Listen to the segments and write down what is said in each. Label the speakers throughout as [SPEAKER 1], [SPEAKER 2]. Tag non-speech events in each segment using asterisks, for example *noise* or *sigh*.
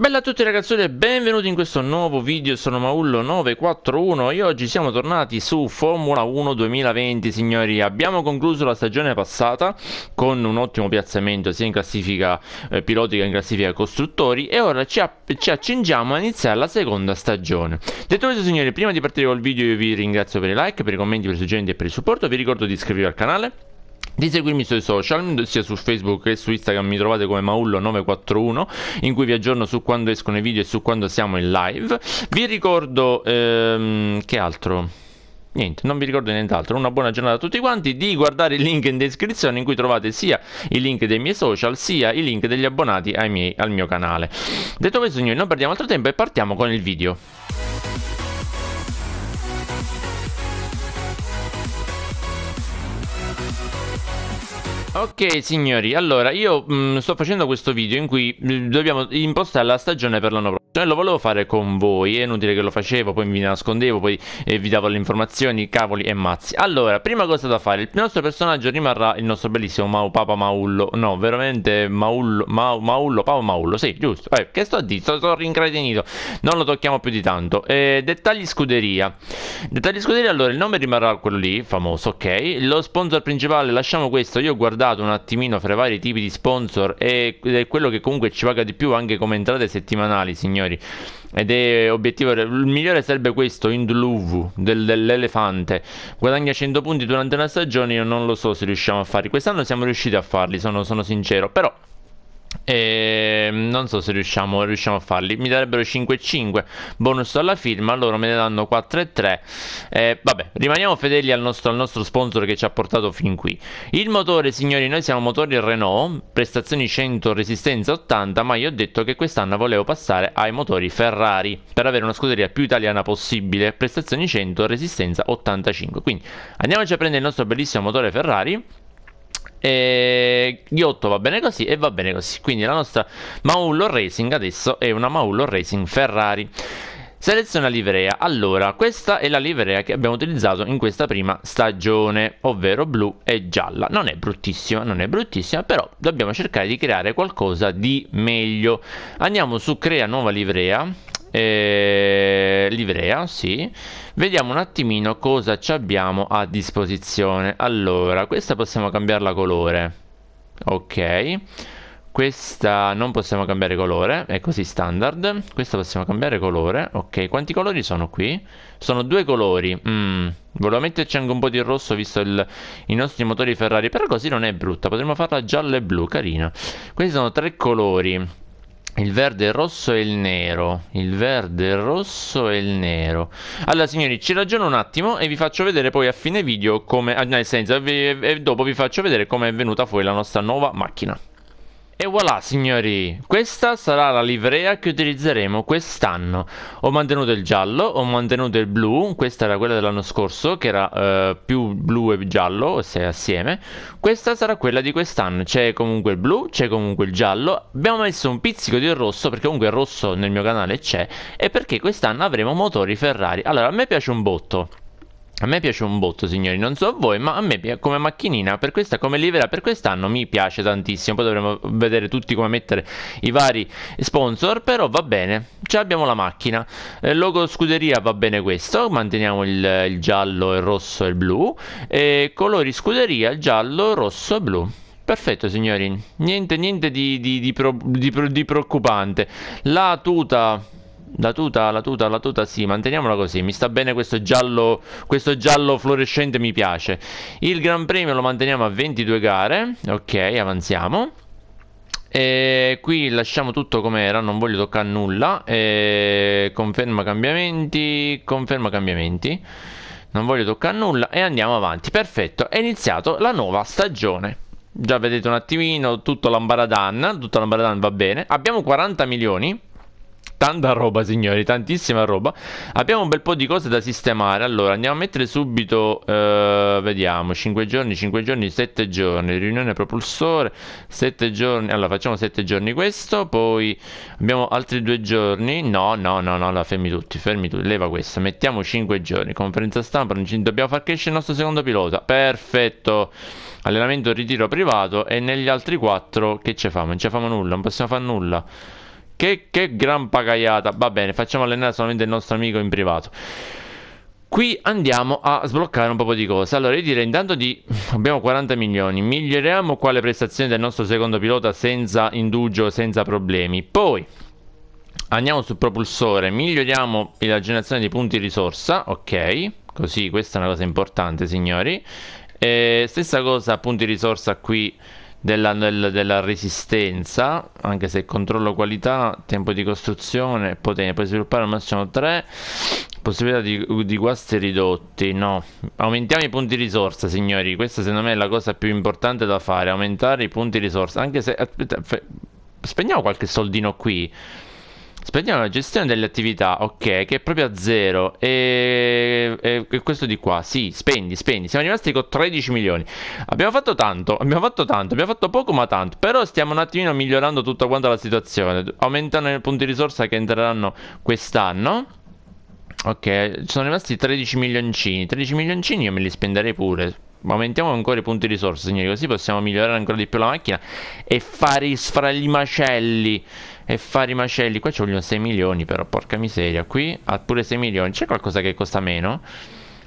[SPEAKER 1] Bella a tutti ragazzi e benvenuti in questo nuovo video, sono Maullo941 e oggi siamo tornati su Formula 1 2020 signori Abbiamo concluso la stagione passata con un ottimo piazzamento sia in classifica eh, piloti che in classifica costruttori E ora ci, ci, accingiamo a iniziare la seconda stagione Detto questo signori, prima di partire col video io vi ringrazio per i like, per i commenti, per i suggerimenti e per il supporto Vi ricordo di iscrivervi al canale di seguirmi sui social, sia su Facebook che su Instagram mi trovate come Maullo941 in cui vi aggiorno su quando escono i video e su quando siamo in live. Vi ricordo ehm, che altro? Niente, non vi ricordo nient'altro. Una buona giornata a tutti quanti. Di guardare il link in descrizione in cui trovate sia i link dei miei social sia i link degli abbonati miei, al mio canale. Detto questo, noi non perdiamo altro tempo e partiamo con il video. Ok signori, allora io mh, mm, sto facendo questo video in cui mh, mm, dobbiamo impostare la stagione per l'anno prossimo e lo volevo fare con voi, è inutile che lo facevo, poi mi nascondevo, poi eh, vi davo le informazioni, cavoli e mazzi Allora, prima cosa da fare, il nostro personaggio rimarrà il nostro bellissimo Mau Papa Maullo, no veramente Maullo, Mau, Maullo, Papa Maullo, sì giusto eh, Che sto a dire, sto, sto rincretinito, non lo tocchiamo più di tanto eh, Dettagli scuderia, dettagli scuderia allora il nome rimarrà quello lì, famoso ok Lo sponsor principale lasciamo questo, io guardavo valutato un attimino fra i vari tipi di sponsor ed è quello che comunque ci paga di più anche come entrate settimanali, signori. Ed è obiettivo, il migliore sarebbe questo, Indluvu, del, dell'elefante. Guadagna 100 punti durante una stagione, io non lo so se riusciamo a farli. Quest'anno siamo riusciti a farli, sono, sono sincero, però... E ehm, non so se riusciamo, riusciamo a farli. Mi darebbero 5,5 bonus alla firma. Loro me ne danno 4,3. Eh, vabbè, rimaniamo fedeli al nostro, al nostro sponsor che ci ha portato fin qui. Il motore, signori, noi siamo motori Renault. Prestazioni 100, resistenza 80. Ma io ho detto che quest'anno volevo passare ai motori Ferrari per avere una scuderia più italiana possibile. Prestazioni 100, resistenza 85. Quindi andiamoci a prendere il nostro bellissimo motore Ferrari. E Ghiotto va bene così e va bene così. Quindi la nostra Maullo Racing adesso è una Maullo Racing Ferrari. Seleziona livrea. Allora, questa è la livrea che abbiamo utilizzato in questa prima stagione, ovvero blu e gialla. Non è bruttissima, non è bruttissima, però dobbiamo cercare di creare qualcosa di meglio. Andiamo su crea nuova livrea eh, livrea, sì. Vediamo un attimino cosa ci abbiamo a disposizione. Allora, questa possiamo cambiarla colore. Ok. Questa non possiamo cambiare colore, è così standard. Questa possiamo cambiare colore. Ok, quanti colori sono qui? Sono due colori. Mm. Volevo metterci anche un po' di rosso visto il, i nostri motori Ferrari, però così non è brutta. Potremmo farla giallo e blu, carina. Questi sono tre colori. Il verde, il rosso e il nero. Il verde, il rosso e il nero. Allora, signori, ci ragiono un attimo e vi faccio vedere poi a fine video come... Ah, nel senso, vi, dopo vi faccio vedere come è venuta fuori la nostra nuova macchina. E voilà signori, questa sarà la livrea che utilizzeremo quest'anno Ho mantenuto il giallo, ho mantenuto il blu, questa era quella dell'anno scorso che era eh, più blu e giallo se assieme Questa sarà quella di quest'anno, c'è comunque il blu, c'è comunque il giallo Abbiamo messo un pizzico di rosso perché comunque il rosso nel mio canale c'è E perché quest'anno avremo motori Ferrari Allora a me piace un botto a me piace un botto, signori, non so voi, ma a me come macchinina, per questa, come livrea per quest'anno mi piace tantissimo. Poi dovremo vedere tutti come mettere i vari sponsor, però va bene, già abbiamo la macchina. Eh, logo scuderia va bene questo, manteniamo il, il giallo, il rosso e il blu. E colori scuderia, giallo, rosso e blu. Perfetto signori, niente, niente di, di, di, pro, di preoccupante. La tuta la tuta, la tuta, la tuta, sì, manteniamola così. Mi sta bene questo giallo, questo giallo fluorescente mi piace. Il Gran Premio lo manteniamo a 22 gare. Ok, avanziamo. E qui lasciamo tutto come era, non voglio toccare nulla. E conferma cambiamenti, conferma cambiamenti. Non voglio toccare nulla e andiamo avanti. Perfetto, è iniziato la nuova stagione. Già vedete un attimino, tutto l'ambaradan, tutto l'ambaradan va bene. Abbiamo 40 milioni tanta roba signori, tantissima roba Abbiamo un bel po' di cose da sistemare Allora andiamo a mettere subito eh, Vediamo 5 giorni, 5 giorni, 7 giorni Riunione propulsore 7 giorni, allora facciamo 7 giorni questo Poi abbiamo altri 2 giorni No, no, no, no, allora fermi tutti Fermi tutti, leva questa, mettiamo 5 giorni Conferenza stampa, dobbiamo far crescere il nostro secondo pilota Perfetto Allenamento ritiro privato E negli altri 4 che ci famo? Non ci famo nulla, non possiamo fare nulla che, che gran pagaiata. Va bene, facciamo allenare solamente il nostro amico in privato. Qui andiamo a sbloccare un po' di cose. Allora, io direi intanto di... abbiamo 40 milioni, miglioriamo qua le prestazioni del nostro secondo pilota senza indugio, senza problemi. Poi, andiamo sul propulsore, miglioriamo la generazione di punti risorsa, ok? Così, questa è una cosa importante, signori. E eh, stessa cosa, punti risorsa qui della, del, della, resistenza, anche se controllo qualità, tempo di costruzione, potenza, puoi sviluppare al massimo 3, possibilità di, di, guasti ridotti, no. Aumentiamo i punti risorsa, signori, questa secondo me è la cosa più importante da fare, aumentare i punti risorsa, anche se... Aspetta, spegniamo qualche soldino qui. Spendiamo la gestione delle attività, ok, che è proprio a zero. E, e, e, questo di qua, sì, spendi, spendi. Siamo rimasti con 13 milioni. Abbiamo fatto tanto, abbiamo fatto tanto, abbiamo fatto poco ma tanto. Però stiamo un attimino migliorando tutta quanta la situazione. Aumentano i punti di risorsa che entreranno quest'anno. Ok, ci sono rimasti 13 milioncini. 13 milioncini io me li spenderei pure. Aumentiamo ancora i punti di risorsa, signori, così possiamo migliorare ancora di più la macchina e fare sfra gli macelli e fare i macelli. Qua ci vogliono 6 milioni però, porca miseria. Qui ha pure 6 milioni. C'è qualcosa che costa meno?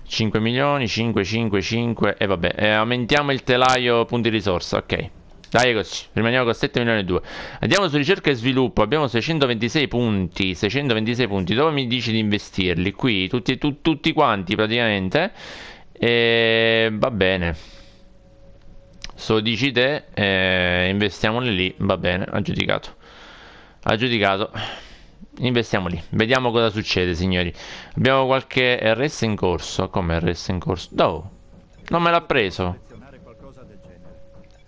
[SPEAKER 1] 5 milioni, 5, 5, 5 e vabbè. Eh, aumentiamo il telaio punti risorsa, ok. Dai, eccoci. Rimaniamo con 7 milioni e 2. Andiamo su ricerca e sviluppo. Abbiamo 626 punti. 626 punti. Dove mi dici di investirli? Qui, tutti, tu, tutti quanti praticamente. E va bene. So dici te, eh, investiamoli lì. Va bene, aggiudicato ha giudicato investiamo lì vediamo cosa succede signori abbiamo qualche RS in corso come RS in corso? no non me l'ha preso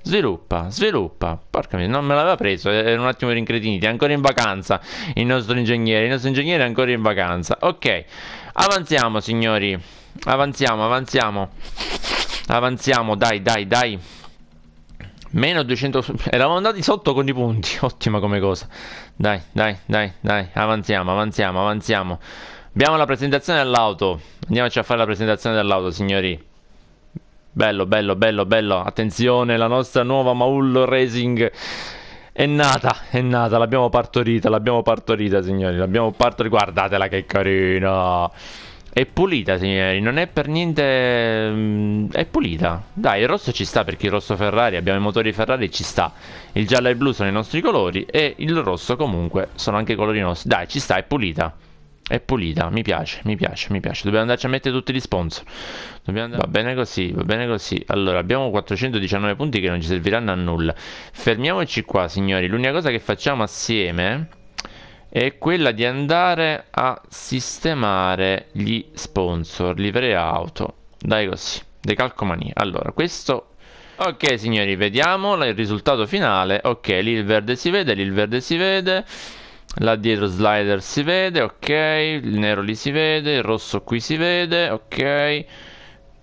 [SPEAKER 1] sviluppa sviluppa porca mia non me l'aveva preso era eh, un attimo rincretiniti è ancora in vacanza il nostro ingegnere il nostro ingegnere è ancora in vacanza ok avanziamo signori avanziamo avanziamo avanziamo dai dai dai Meno 200... Eravamo andati sotto con i punti. *laughs* Ottima come cosa. Dai, dai, dai, dai. Avanziamo, avanziamo, avanziamo. Abbiamo la presentazione dell'auto. Andiamoci a fare la presentazione dell'auto, signori. Bello, bello, bello, bello. Attenzione, la nostra nuova Maul Racing è nata, è nata. L'abbiamo partorita, l'abbiamo partorita, signori. L'abbiamo partorita. Guardatela che carina. È pulita, signori, non è per niente... Mm, è pulita. Dai, il rosso ci sta perché il rosso Ferrari, abbiamo i motori Ferrari, ci sta. Il giallo e il blu sono i nostri colori e il rosso comunque sono anche i colori nostri. Dai, ci sta, è pulita. È pulita, mi piace, mi piace, mi piace. Dobbiamo andarci a mettere tutti gli sponsor. Andare... Va bene così, va bene così. Allora, abbiamo 419 punti che non ci serviranno a nulla. Fermiamoci qua, signori. L'unica cosa che facciamo assieme è quella di andare a sistemare gli sponsor, livree auto, dai così, decalcomania. Allora, questo... Ok signori, vediamo il risultato finale. Ok, lì il verde si vede, lì il verde si vede. Là dietro slider si vede, ok. Il nero lì si vede, il rosso qui si vede, ok.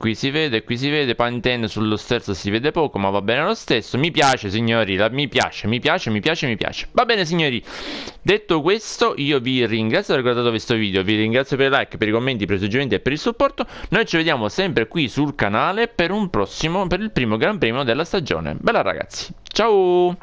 [SPEAKER 1] Qui si vede, qui si vede, Pantene sullo sterzo si vede poco, ma va bene lo stesso. Mi piace, signori, la, mi piace, mi piace, mi piace, mi piace. Va bene, signori. Detto questo, io vi ringrazio per aver guardato questo video, vi ringrazio per i like, per i commenti, per i suggerimenti e per il supporto. Noi ci vediamo sempre qui sul canale per un prossimo, per il primo Gran Premio della stagione. Bella ragazzi, ciao!